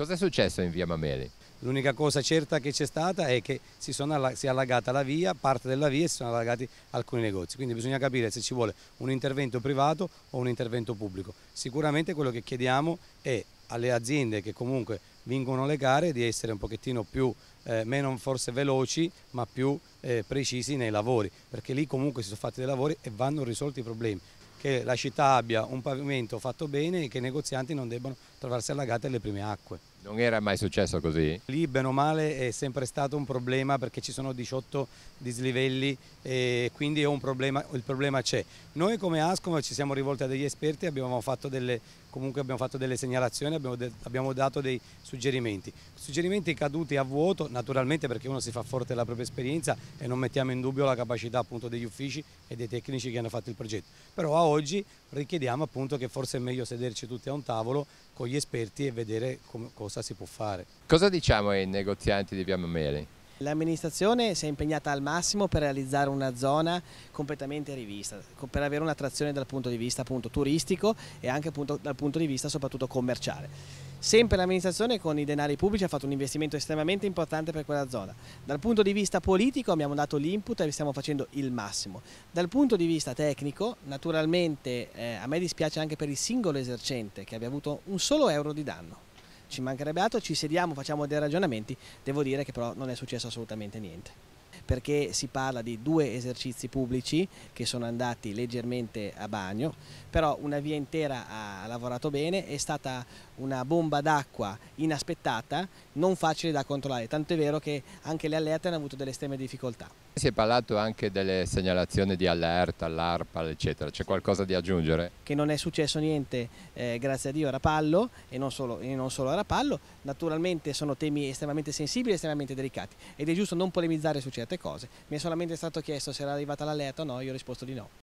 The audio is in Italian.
Cosa è successo in via Mameli? L'unica cosa certa che c'è stata è che si, sono, si, è allagata la via, parte della via e si sono allagati alcuni negozi, quindi bisogna capire se ci vuole un intervento privato o un intervento pubblico. Sicuramente quello che chiediamo è alle aziende che comunque vincono le gare di essere un pochettino più, eh, meno forse veloci, ma più eh, precisi nei lavori, perché lì comunque si sono fatti dei lavori e vanno risolti i problemi che la città abbia un pavimento fatto bene e che i negozianti non debbano trovarsi allagati alle prime acque. Non era mai successo così? Lì, bene o male, è sempre stato un problema perché ci sono 18 dislivelli e quindi problema, il problema c'è. Noi come ASCOM ci siamo rivolti a degli esperti, abbiamo fatto delle, abbiamo fatto delle segnalazioni, abbiamo, de, abbiamo, dato dei suggerimenti. Suggerimenti caduti a vuoto, naturalmente perché uno si fa forte la propria esperienza e non mettiamo in dubbio la capacità appunto, degli uffici e dei tecnici che hanno fatto il progetto. Però a oggi richiediamo appunto, che forse è meglio sederci tutti a un tavolo con gli esperti e vedere come, cosa cosa si può fare. Cosa diciamo ai negozianti di Via Mameli? L'amministrazione si è impegnata al massimo per realizzare una zona completamente rivista, per avere un'attrazione dal punto di vista appunto, turistico e anche appunto, dal punto di vista soprattutto commerciale. Sempre l'amministrazione con i denari pubblici ha fatto un investimento estremamente importante per quella zona. Dal punto di vista politico abbiamo dato l'input e stiamo facendo il massimo. Dal punto di vista tecnico, naturalmente eh, a me dispiace anche per il singolo esercente che abbia avuto un solo euro di danno ci mancherebbe altro, ci sediamo, facciamo dei ragionamenti, devo dire che però non è successo assolutamente niente perché si parla di due esercizi pubblici che sono andati leggermente a bagno, però una via intera ha lavorato bene, è stata una bomba d'acqua inaspettata, non facile da controllare, tanto è vero che anche le allerte hanno avuto delle estreme difficoltà. Si è parlato anche delle segnalazioni di allerta, all'ARPAL eccetera, c'è qualcosa da aggiungere? Che non è successo niente, eh, grazie a Dio, a Rapallo e non, solo, e non solo a Rapallo, naturalmente sono temi estremamente sensibili, estremamente delicati ed è giusto non polemizzare su certe cose. Mi è solamente stato chiesto se era arrivata l'alerta o no, io ho risposto di no.